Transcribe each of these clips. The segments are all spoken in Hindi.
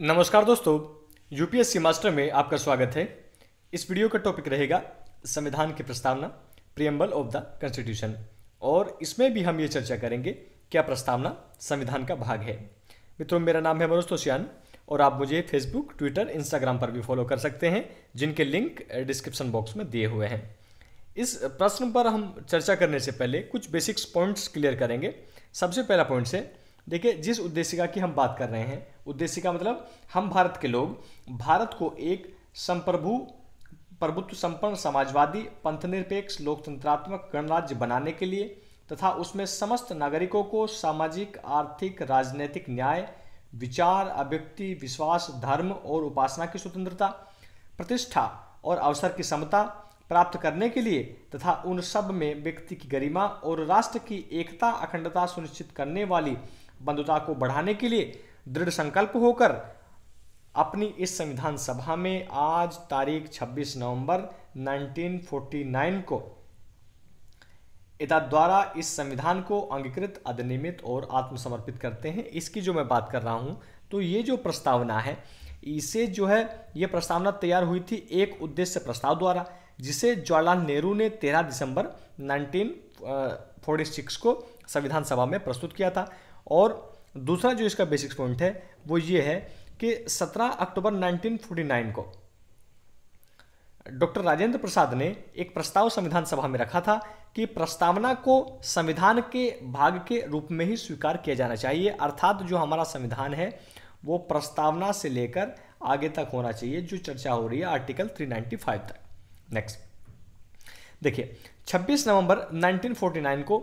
नमस्कार दोस्तों यूपीएससी मास्टर में आपका स्वागत है इस वीडियो का टॉपिक रहेगा संविधान की प्रस्तावना प्रियम्बल ऑफ द कॉन्स्टिट्यूशन और इसमें भी हम ये चर्चा करेंगे क्या प्रस्तावना संविधान का भाग है मित्रों मेरा नाम है मनोज तोशियान और आप मुझे फेसबुक ट्विटर इंस्टाग्राम पर भी फॉलो कर सकते हैं जिनके लिंक डिस्क्रिप्शन बॉक्स में दिए हुए हैं इस प्रश्न पर हम चर्चा करने से पहले कुछ बेसिक्स पॉइंट्स क्लियर करेंगे सबसे पहला पॉइंट्स है देखिए जिस का की हम बात कर रहे हैं उद्देश्य का मतलब हम भारत के लोग भारत को एक संप्रभु प्रभुत्व संपन्न समाजवादी पंथनिरपेक्ष लोकतंत्रात्मक गणराज्य बनाने के लिए तथा उसमें समस्त नागरिकों को सामाजिक आर्थिक राजनैतिक न्याय विचार अभिव्यक्ति विश्वास धर्म और उपासना की स्वतंत्रता प्रतिष्ठा और अवसर की समता प्राप्त करने के लिए तथा उन सब में व्यक्ति की गरिमा और राष्ट्र की एकता अखंडता सुनिश्चित करने वाली बंधुता को बढ़ाने के लिए दृढ़ संकल्प होकर अपनी इस संविधान सभा में आज तारीख 26 नवंबर 1949 को इदा द्वारा इस संविधान को अंगीकृत अधिनियमित और आत्मसमर्पित करते हैं इसकी जो मैं बात कर रहा हूँ तो ये जो प्रस्तावना है इसे जो है ये प्रस्तावना तैयार हुई थी एक उद्देश्य प्रस्ताव द्वारा जिसे जवाहरलाल नेहरू ने 13 दिसंबर 1946 को संविधान सभा में प्रस्तुत किया था और दूसरा जो इसका बेसिक पॉइंट है वो ये है कि 17 अक्टूबर 1949 को डॉक्टर राजेंद्र प्रसाद ने एक प्रस्ताव संविधान सभा में रखा था कि प्रस्तावना को संविधान के भाग के रूप में ही स्वीकार किया जाना चाहिए अर्थात जो हमारा संविधान है वो प्रस्तावना से लेकर आगे तक होना चाहिए जो चर्चा हो रही है आर्टिकल 395 तक नेक्स्ट देखिए 26 नवंबर 1949 को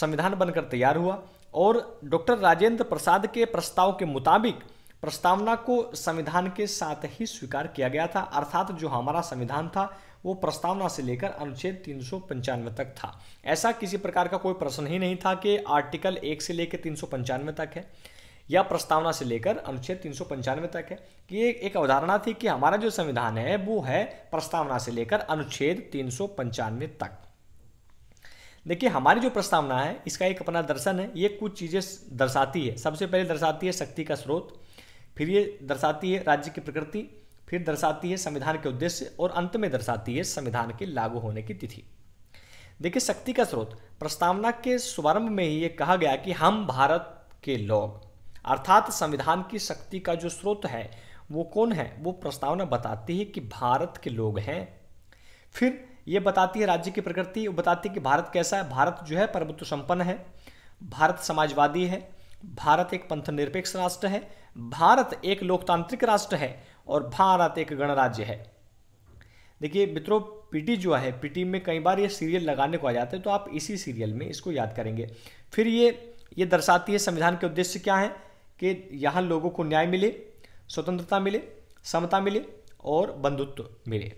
संविधान बनकर तैयार हुआ और डॉक्टर राजेंद्र प्रसाद के प्रस्ताव के मुताबिक प्रस्तावना को संविधान के साथ ही स्वीकार किया गया था अर्थात जो हमारा संविधान था वो प्रस्तावना से लेकर अनुच्छेद तीन तक था ऐसा किसी प्रकार का कोई प्रश्न ही नहीं था कि आर्टिकल एक से लेकर तीन तक है या प्रस्तावना से लेकर अनुच्छेद तीन तक है कि ये एक अवधारणा थी कि हमारा जो संविधान है वो है प्रस्तावना से लेकर अनुच्छेद तीन तक देखिए हमारी जो प्रस्तावना है इसका एक अपना दर्शन है ये कुछ चीज़ें दर्शाती है सबसे पहले दर्शाती है शक्ति का स्रोत फिर ये दर्शाती है राज्य की प्रकृति फिर दर्शाती है संविधान के उद्देश्य और अंत में दर्शाती है संविधान के लागू होने की तिथि देखिए शक्ति का स्रोत प्रस्तावना के शुभारंभ में ही ये कहा गया कि हम भारत के लोग अर्थात संविधान की शक्ति का जो स्रोत है वो कौन है वो प्रस्तावना बताती है कि भारत के लोग हैं फिर ये बताती है राज्य की प्रकृति बताती है कि भारत कैसा है भारत जो है प्रभुत्व तो संपन्न है भारत समाजवादी है भारत एक पंथनिरपेक्ष राष्ट्र है भारत एक लोकतांत्रिक राष्ट्र है और भारत एक गणराज्य है देखिए मित्रों पीटी जो है पीटी में कई बार ये सीरियल लगाने को आ जाते हैं तो आप इसी सीरियल में इसको याद करेंगे फिर ये ये दर्शाती है संविधान के उद्देश्य क्या है कि यहाँ लोगों को न्याय मिले स्वतंत्रता मिले समता मिले और बंधुत्व मिले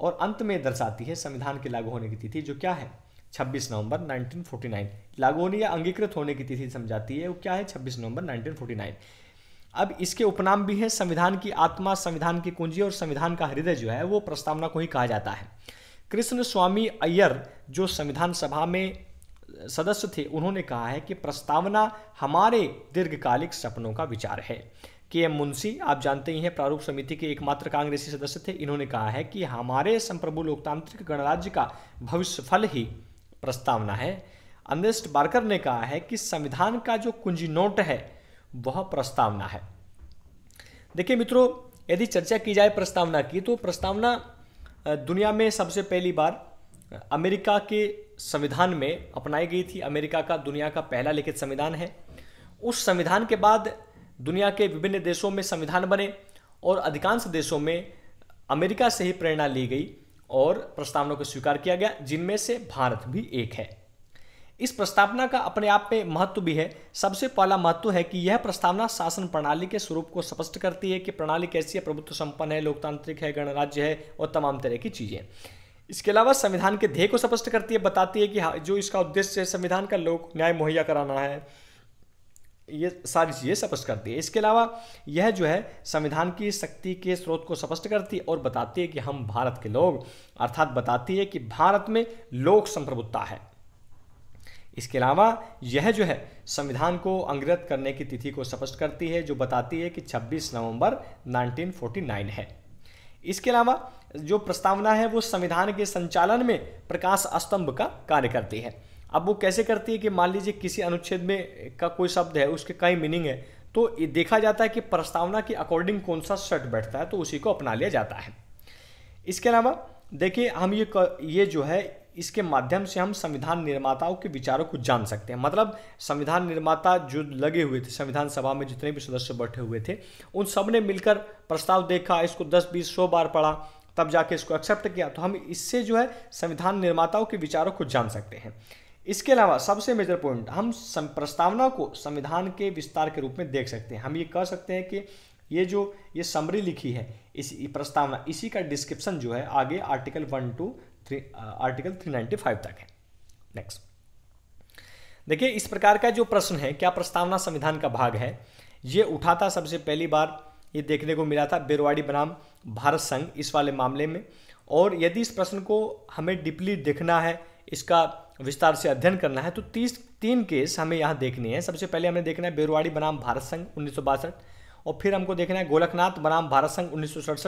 और अंत में दर्शाती है संविधान के लागू होने की तिथि जो क्या है 26 नवंबर 1949 लागू होने या अंगीकृत होने की तिथि समझाती है वो क्या है 26 नवंबर 1949 अब इसके उपनाम भी है संविधान की आत्मा संविधान की कुंजी और संविधान का हृदय जो है वो प्रस्तावना को ही कहा जाता है कृष्ण स्वामी अय्यर जो संविधान सभा में सदस्य थे उन्होंने कहा है कि प्रस्तावना हमारे दीर्घकालिक सपनों का विचार है के एम मुंशी आप जानते ही हैं प्रारूप समिति के एकमात्र कांग्रेसी सदस्य थे इन्होंने कहा है कि हमारे संप्रभु लोकतांत्रिक गणराज्य का भविष्य फल ही प्रस्तावना है अंदेस्ट बारकर ने कहा है कि संविधान का जो कुंजी नोट है वह प्रस्तावना है देखिए मित्रों यदि चर्चा की जाए प्रस्तावना की तो प्रस्तावना दुनिया में सबसे पहली बार अमेरिका के संविधान में अपनाई गई थी अमेरिका का दुनिया का पहला लिखित संविधान है उस संविधान के बाद दुनिया के विभिन्न देशों में संविधान बने और अधिकांश देशों में अमेरिका से ही प्रेरणा ली गई और प्रस्तावना को स्वीकार किया गया जिनमें से भारत भी एक है इस प्रस्तावना का अपने आप में महत्व भी है सबसे पहला महत्व है कि यह प्रस्तावना शासन प्रणाली के स्वरूप को स्पष्ट करती है कि प्रणाली कैसी है प्रभुत्व संपन्न है लोकतांत्रिक है गणराज्य है और तमाम तरह की चीज़ें इसके अलावा संविधान के ध्येय को स्पष्ट करती है बताती है कि हाँ, जो इसका उद्देश्य है संविधान का लोक न्याय मुहैया कराना है ये सारी चीज़ें स्पष्ट करती है इसके अलावा यह जो है संविधान की शक्ति के स्रोत को स्पष्ट करती है और बताती है कि हम भारत के लोग अर्थात बताती है कि भारत में लोक संप्रभुता है इसके अलावा यह जो है संविधान को अंग्रत करने की तिथि को स्पष्ट करती है जो बताती है कि 26 नवंबर 1949 है इसके अलावा जो प्रस्तावना है वो संविधान के संचालन में प्रकाश स्तंभ का कार्य करती है अब वो कैसे करती है कि मान लीजिए किसी अनुच्छेद में का कोई शब्द है उसके कई मीनिंग है तो देखा जाता है कि प्रस्तावना के अकॉर्डिंग कौन सा शर्ट बैठता है तो उसी को अपना लिया जाता है इसके अलावा देखिए हम ये ये जो है इसके माध्यम से हम संविधान निर्माताओं के विचारों को जान सकते हैं मतलब संविधान निर्माता जो लगे हुए थे संविधान सभा में जितने भी सदस्य बैठे हुए थे उन सब ने मिलकर प्रस्ताव देखा इसको 10 बीस सौ बार पढ़ा तब जाके इसको एक्सेप्ट किया तो हम इससे जो है संविधान निर्माताओं के विचारों को जान सकते हैं इसके अलावा सबसे मेजर पॉइंट हम प्रस्तावना को संविधान के विस्तार के रूप में देख सकते हैं हम ये कह सकते हैं कि ये जो ये समरी लिखी है इस प्रस्तावना इसी का डिस्क्रिप्शन जो है आगे article one two three article three ninety five तक है नेक्स्ट देखिए इस प्रकार का जो प्रश्न है क्या प्रस्तावना संविधान का भाग है ये उठा था सबसे पहली बार ये देखने को मिला था बेरवाड़ी बनाम भारत संघ इस वाले मामले में और यदि इस प्रश्न को हमें डीपली देखना है इसका विस्तार से अध्ययन करना है तो तीस तीन केस हमें यहाँ देखने हैं सबसे पहले हमें देखना है बेरवाड़ी बनाम भारत संघ उन्नीस और फिर हमको देखना है गोलकनाथ बनाम भारत संघ उन्नीस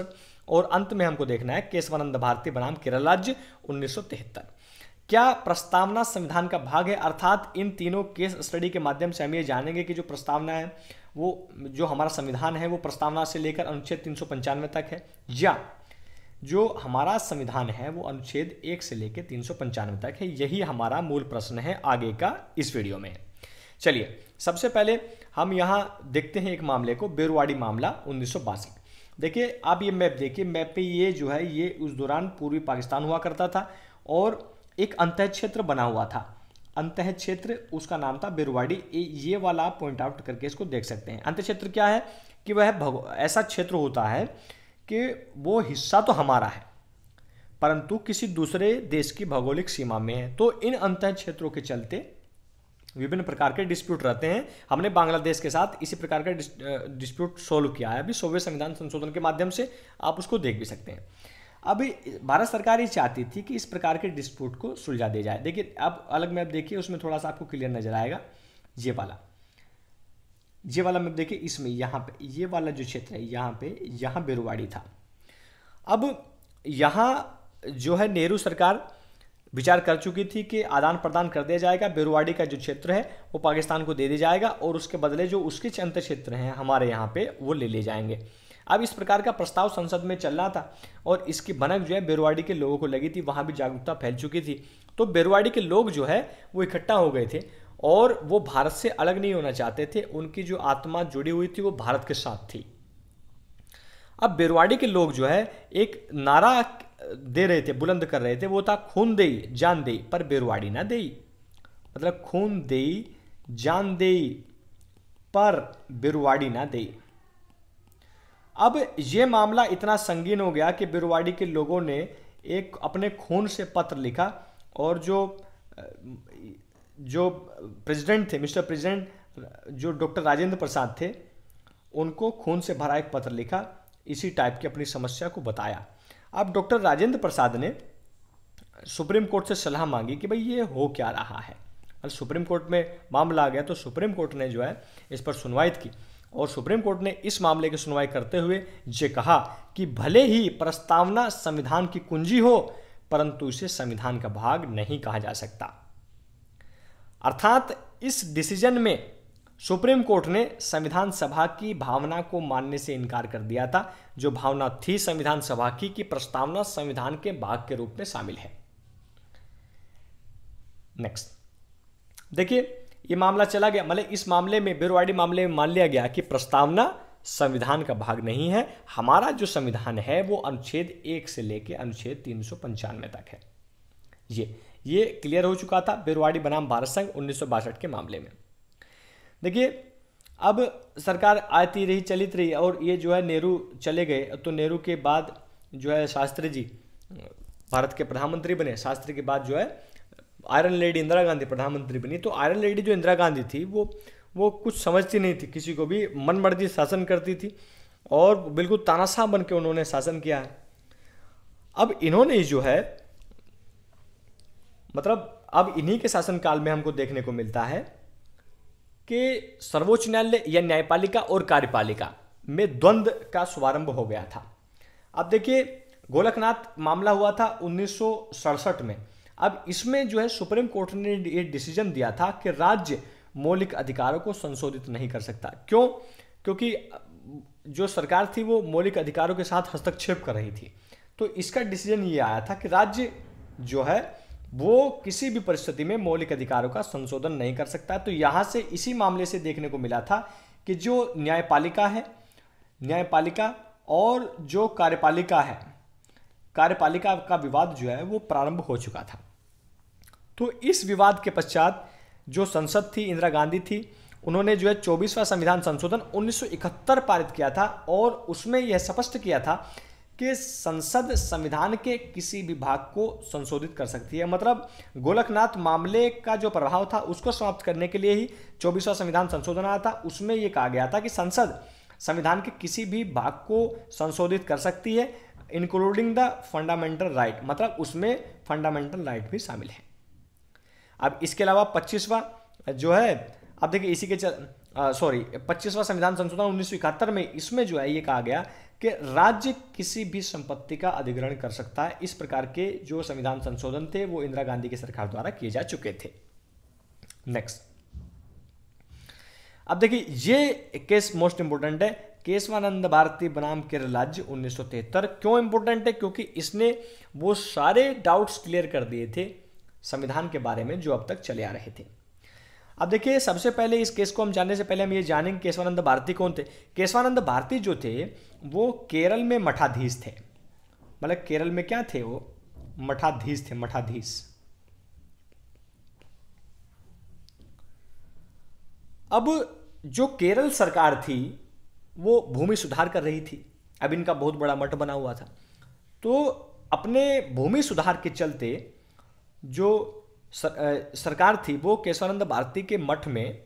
और अंत में हमको देखना है केशवानंद भारती बनाम केरल राज्य उन्नीस क्या प्रस्तावना संविधान का भाग है अर्थात इन तीनों केस स्टडी के माध्यम से हम ये जानेंगे कि जो प्रस्तावना है वो जो हमारा संविधान है वो प्रस्तावना से लेकर अनुच्छेद तीन तक है या जो हमारा संविधान है वो अनुच्छेद एक से लेकर तीन तक है यही हमारा मूल प्रश्न है आगे का इस वीडियो में चलिए सबसे पहले हम यहाँ देखते हैं एक मामले को बेरुवाड़ी मामला उन्नीस देखिए आप ये मैप देखिए मैप पे ये जो है ये उस दौरान पूर्वी पाकिस्तान हुआ करता था और एक अंत क्षेत्र बना हुआ था अंतः क्षेत्र उसका नाम था बेरुवाड़ी ये वाला आप पॉइंट आउट करके इसको देख सकते हैं अंत क्षेत्र क्या है कि वह ऐसा क्षेत्र होता है कि वो हिस्सा तो हमारा है परंतु किसी दूसरे देश की भौगोलिक सीमा में है तो इन अंत क्षेत्रों के चलते विभिन्न प्रकार के डिस्प्यूट रहते हैं हमने बांग्लादेश के साथ इसी प्रकार का डिस्प्यूट सोल्व किया है अभी सोवे संविधान संशोधन के माध्यम से आप उसको देख भी सकते हैं अभी भारत सरकार ये चाहती थी कि इस प्रकार के डिस्प्यूट को सुलझा दिया जाए देखिए अब अलग अब देखिए उसमें थोड़ा सा आपको क्लियर नजर आएगा ये वाला ये वाला मैप मतलब देखिए इसमें यहाँ पे ये वाला जो क्षेत्र है यहाँ पे यहाँ बेरुवाड़ी था अब यहाँ जो है नेहरू सरकार विचार कर चुकी थी कि आदान प्रदान कर दिया जाएगा बेरुवाड़ी का जो क्षेत्र है वो पाकिस्तान को दे दिया जाएगा और उसके बदले जो उसके अंत क्षेत्र हैं हमारे यहाँ पे वो ले ले जाएंगे अब इस प्रकार का प्रस्ताव संसद में चल रहा था और इसकी भनक जो है बेरुवाड़ी के लोगों को लगी थी वहाँ भी जागरूकता फैल चुकी थी तो बेरुवाड़ी के लोग जो है वो इकट्ठा हो गए थे और वो भारत से अलग नहीं होना चाहते थे उनकी जो आत्मा जुड़ी हुई थी वो भारत के साथ थी अब बेरवाड़ी के लोग जो है एक नारा दे रहे थे बुलंद कर रहे थे वो था खून दे जान दे पर बेरवाड़ी ना दे मतलब खून दे जान दे पर बिरवाड़ी ना दे अब ये मामला इतना संगीन हो गया कि बिरवाड़ी के लोगों ने एक अपने खून से पत्र लिखा और जो जो प्रेसिडेंट थे मिस्टर प्रेसिडेंट जो डॉक्टर राजेंद्र प्रसाद थे उनको खून से भरा एक पत्र लिखा इसी टाइप की अपनी समस्या को बताया अब डॉक्टर राजेंद्र प्रसाद ने सुप्रीम कोर्ट से सलाह मांगी कि भाई ये हो क्या रहा है और सुप्रीम कोर्ट में मामला आ गया तो सुप्रीम कोर्ट ने जो है इस पर सुनवाई की और सुप्रीम कोर्ट ने इस मामले की सुनवाई करते हुए ये कहा कि भले ही प्रस्तावना संविधान की कुंजी हो परंतु इसे संविधान का भाग नहीं कहा जा सकता अर्थात इस डिसीजन में सुप्रीम कोर्ट ने संविधान सभा की भावना को मानने से इनकार कर दिया था जो भावना थी संविधान सभा की कि प्रस्तावना संविधान के भाग के रूप में शामिल है नेक्स्ट देखिए ये मामला चला गया मतलब इस मामले में बेरोवाड़ी मामले में मान लिया गया कि प्रस्तावना संविधान का भाग नहीं है हमारा जो संविधान है वो अनुच्छेद एक से लेकर अनुच्छेद तीन तक है ये ये क्लियर हो चुका था बेरवाड़ी बनाम भारत संघ उन्नीस के मामले में देखिए अब सरकार आती रही चलित रही और ये जो है नेहरू चले गए तो नेहरू के बाद जो है शास्त्री जी भारत के प्रधानमंत्री बने शास्त्री के बाद जो है आयरन लेडी इंदिरा गांधी प्रधानमंत्री बनी तो आयरन लेडी जो इंदिरा गांधी थी वो वो कुछ समझती नहीं थी किसी को भी मन मर्जी शासन करती थी और बिल्कुल तानाशाह बन के उन्होंने शासन किया है अब इन्होंने जो है मतलब अब इन्हीं के शासनकाल में हमको देखने को मिलता है कि सर्वोच्च न्यायालय या न्यायपालिका और कार्यपालिका में द्वंद्व का शुभारंभ हो गया था अब देखिए गोलकनाथ मामला हुआ था उन्नीस में अब इसमें जो है सुप्रीम कोर्ट ने ये डिसीजन दिया था कि राज्य मौलिक अधिकारों को संशोधित नहीं कर सकता क्यों क्योंकि जो सरकार थी वो मौलिक अधिकारों के साथ हस्तक्षेप कर रही थी तो इसका डिसीजन ये आया था कि राज्य जो है वो किसी भी परिस्थिति में मौलिक अधिकारों का संशोधन नहीं कर सकता तो यहाँ से इसी मामले से देखने को मिला था कि जो न्यायपालिका है न्यायपालिका और जो कार्यपालिका है कार्यपालिका का विवाद जो है वो प्रारंभ हो चुका था तो इस विवाद के पश्चात जो संसद थी इंदिरा गांधी थी उन्होंने जो है चौबीसवां संविधान संशोधन 1971 पारित किया था और उसमें यह स्पष्ट किया था कि संसद संविधान के किसी भी भाग को संशोधित कर सकती है मतलब गोलकनाथ मामले का जो प्रभाव था उसको समाप्त करने के लिए ही चौबीसवां संविधान संशोधन आया था उसमें यह कहा गया था कि संसद संविधान के किसी भी भाग को संशोधित कर सकती है इंक्लूडिंग द फंडामेंटल राइट मतलब उसमें फंडामेंटल राइट भी शामिल है अब इसके अलावा पच्चीसवा जो है अब देखिए इसी के चल सॉरी पच्चीसवां संविधान संशोधन उन्नीस में इसमें जो है ये कहा गया कि राज्य किसी भी संपत्ति का अधिग्रहण कर सकता है इस प्रकार के जो संविधान संशोधन थे वो इंदिरा गांधी की सरकार द्वारा किए जा चुके थे नेक्स्ट अब देखिए ये केस मोस्ट इंपोर्टेंट है केशवानंद भारती बनाम केरल राज्य उन्नीस क्यों इंपोर्टेंट है क्योंकि इसने वो सारे डाउट्स क्लियर कर दिए थे संविधान के बारे में जो अब तक चले आ रहे थे अब देखिए सबसे पहले इस केस को हम जानने से पहले हम ये जानेंगे केशवानंद भारती कौन थे केशवानंद भारती जो थे वो केरल में मठाधीश थे मतलब केरल में क्या थे वो मठाधीश थे मठाधीश अब जो केरल सरकार थी वो भूमि सुधार कर रही थी अब इनका बहुत बड़ा मठ बना हुआ था तो अपने भूमि सुधार के चलते जो सर, सरकार थी वो केशवानंद भारती के मठ में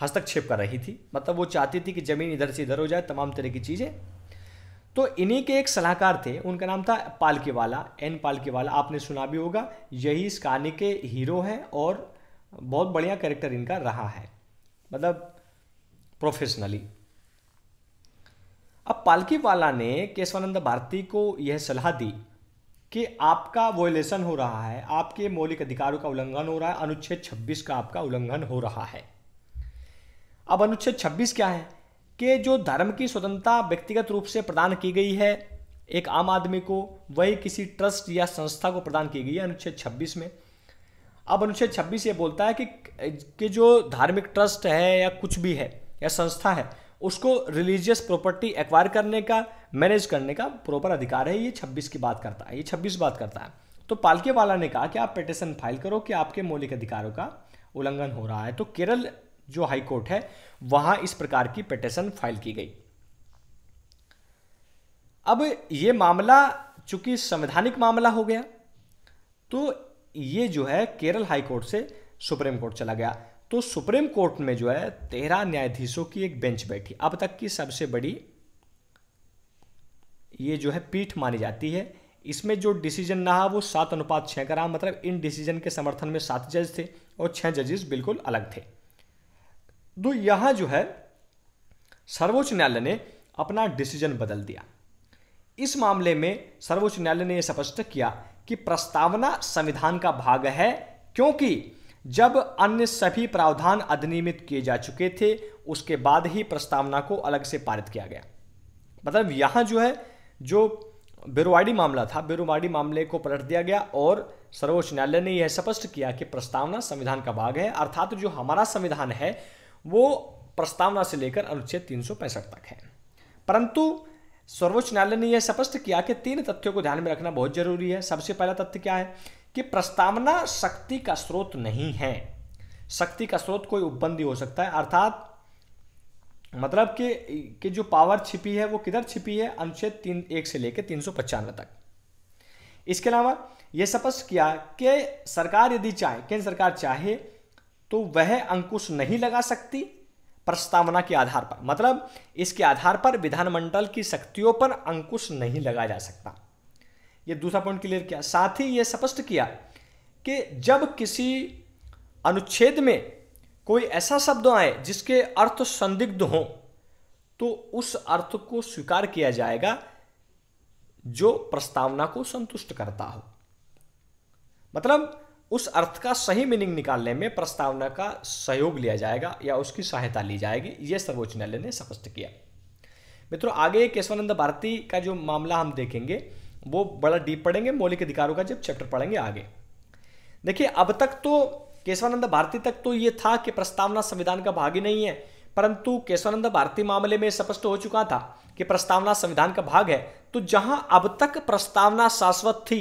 हस्तक्षेप कर रही थी मतलब वो चाहती थी कि ज़मीन इधर से इधर हो जाए तमाम तरह की चीज़ें तो इन्हीं के एक सलाहकार थे उनका नाम था पालकेवाला एन पालकेवाला आपने सुना भी होगा यही इस कहानी के हीरो हैं और बहुत बढ़िया कैरेक्टर इनका रहा है मतलब प्रोफेशनली अब पालकीवाला ने केशवानंद भारती को यह सलाह दी कि आपका वोलेशन हो रहा है आपके मौलिक अधिकारों का उल्लंघन हो रहा है अनुच्छेद 26 का आपका उल्लंघन हो रहा है अब अनुच्छेद 26 क्या है कि जो धर्म की स्वतंत्रता व्यक्तिगत रूप से प्रदान की गई है एक आम आदमी को वही किसी ट्रस्ट या संस्था को प्रदान की गई है अनुच्छेद 26 में अब अनुच्छेद 26 ये बोलता है कि, कि जो धार्मिक ट्रस्ट है या कुछ भी है या संस्था है उसको रिलीजियस प्रॉपर्टी एक्वायर करने का मैनेज करने का प्रॉपर अधिकार है ये छब्बीस की बात करता है ये छब्बीस बात करता है तो पालके वाला ने कहा कि आप पिटिशन फाइल करो कि आपके मौलिक अधिकारों का उल्लंघन हो रहा है तो केरल जो हाई कोर्ट है वहां इस प्रकार की पिटिशन फाइल की गई अब ये मामला चूंकि संवैधानिक मामला हो गया तो ये जो है केरल हाई कोर्ट से सुप्रीम कोर्ट चला गया तो सुप्रीम कोर्ट में जो है तेरह न्यायाधीशों की एक बेंच बैठी अब तक की सबसे बड़ी ये जो है पीठ मानी जाती है इसमें जो डिसीजन रहा वो सात अनुपात छः का रहा मतलब इन डिसीजन के समर्थन में सात जज थे और छः जजेस बिल्कुल अलग थे तो यहाँ जो है सर्वोच्च न्यायालय ने अपना डिसीजन बदल दिया इस मामले में सर्वोच्च न्यायालय ने यह स्पष्ट किया कि प्रस्तावना संविधान का भाग है क्योंकि जब अन्य सभी प्रावधान अधिनियमित किए जा चुके थे उसके बाद ही प्रस्तावना को अलग से पारित किया गया मतलब यहां जो है जो बेरोवाड़ी मामला था बेरोवाड़ी मामले को पलट दिया गया और सर्वोच्च न्यायालय ने यह स्पष्ट किया कि प्रस्तावना संविधान का भाग है अर्थात जो हमारा संविधान है वो प्रस्तावना से लेकर अनुच्छेद तीन तक है परंतु सर्वोच्च न्यायालय ने यह स्पष्ट किया कि तीन तथ्यों को ध्यान में रखना बहुत जरूरी है सबसे पहला तथ्य क्या है कि प्रस्तावना शक्ति का स्रोत नहीं है शक्ति का स्रोत कोई उपबंदी हो सकता है अर्थात मतलब कि कि जो पावर छिपी है वो किधर छिपी है अनुच्छेद तीन एक से लेकर तीन सौ पचानवे तक इसके अलावा ये स्पष्ट किया कि सरकार यदि चाहे केंद्र सरकार चाहे तो वह अंकुश नहीं लगा सकती प्रस्तावना के आधार पर मतलब इसके आधार पर विधानमंडल की शक्तियों पर अंकुश नहीं लगा जा सकता ये दूसरा पॉइंट क्लियर किया साथ ही ये स्पष्ट किया कि जब किसी अनुच्छेद में कोई ऐसा शब्द आए जिसके अर्थ संदिग्ध हों तो उस अर्थ को स्वीकार किया जाएगा जो प्रस्तावना को संतुष्ट करता हो मतलब उस अर्थ का सही मीनिंग निकालने में प्रस्तावना का सहयोग लिया जाएगा या उसकी सहायता ली जाएगी यह सर्वोच्च न्यायालय ने स्पष्ट किया मित्रों आगे केशवानंद भारती का जो मामला हम देखेंगे वो बड़ा डीप पढ़ेंगे मौलिक अधिकारों का जब चैप्टर पढ़ेंगे आगे देखिए अब तक तो केशवानंद भारती तक तो ये था कि प्रस्तावना संविधान का भाग ही नहीं है परंतु केशवानंद भारती मामले में स्पष्ट हो चुका था कि प्रस्तावना संविधान का भाग है तो जहां अब तक प्रस्तावना शाश्वत थी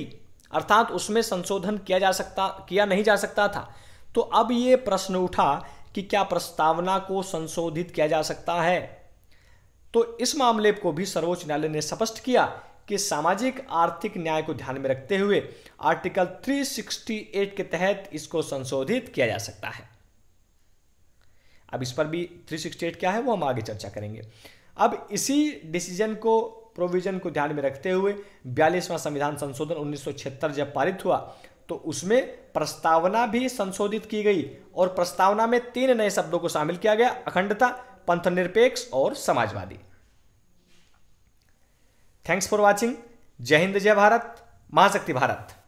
अर्थात उसमें संशोधन किया जा सकता किया नहीं जा सकता था तो अब ये प्रश्न उठा कि क्या प्रस्तावना को संशोधित किया जा सकता है तो इस मामले को भी सर्वोच्च न्यायालय ने स्पष्ट किया कि सामाजिक आर्थिक न्याय को ध्यान में रखते हुए आर्टिकल 368 के तहत इसको संशोधित किया जा सकता है अब इस पर भी 368 क्या है वो हम आगे चर्चा करेंगे अब इसी डिसीजन को प्रोविजन को ध्यान में रखते हुए बयालीसवां संविधान संशोधन उन्नीस जब पारित हुआ तो उसमें प्रस्तावना भी संशोधित की गई और प्रस्तावना में तीन नए शब्दों को शामिल किया गया अखंडता पंथनिरपेक्ष और समाजवादी थैंक्स फॉर वॉचिंग जय हिंद जय भारत महाशक्ति भारत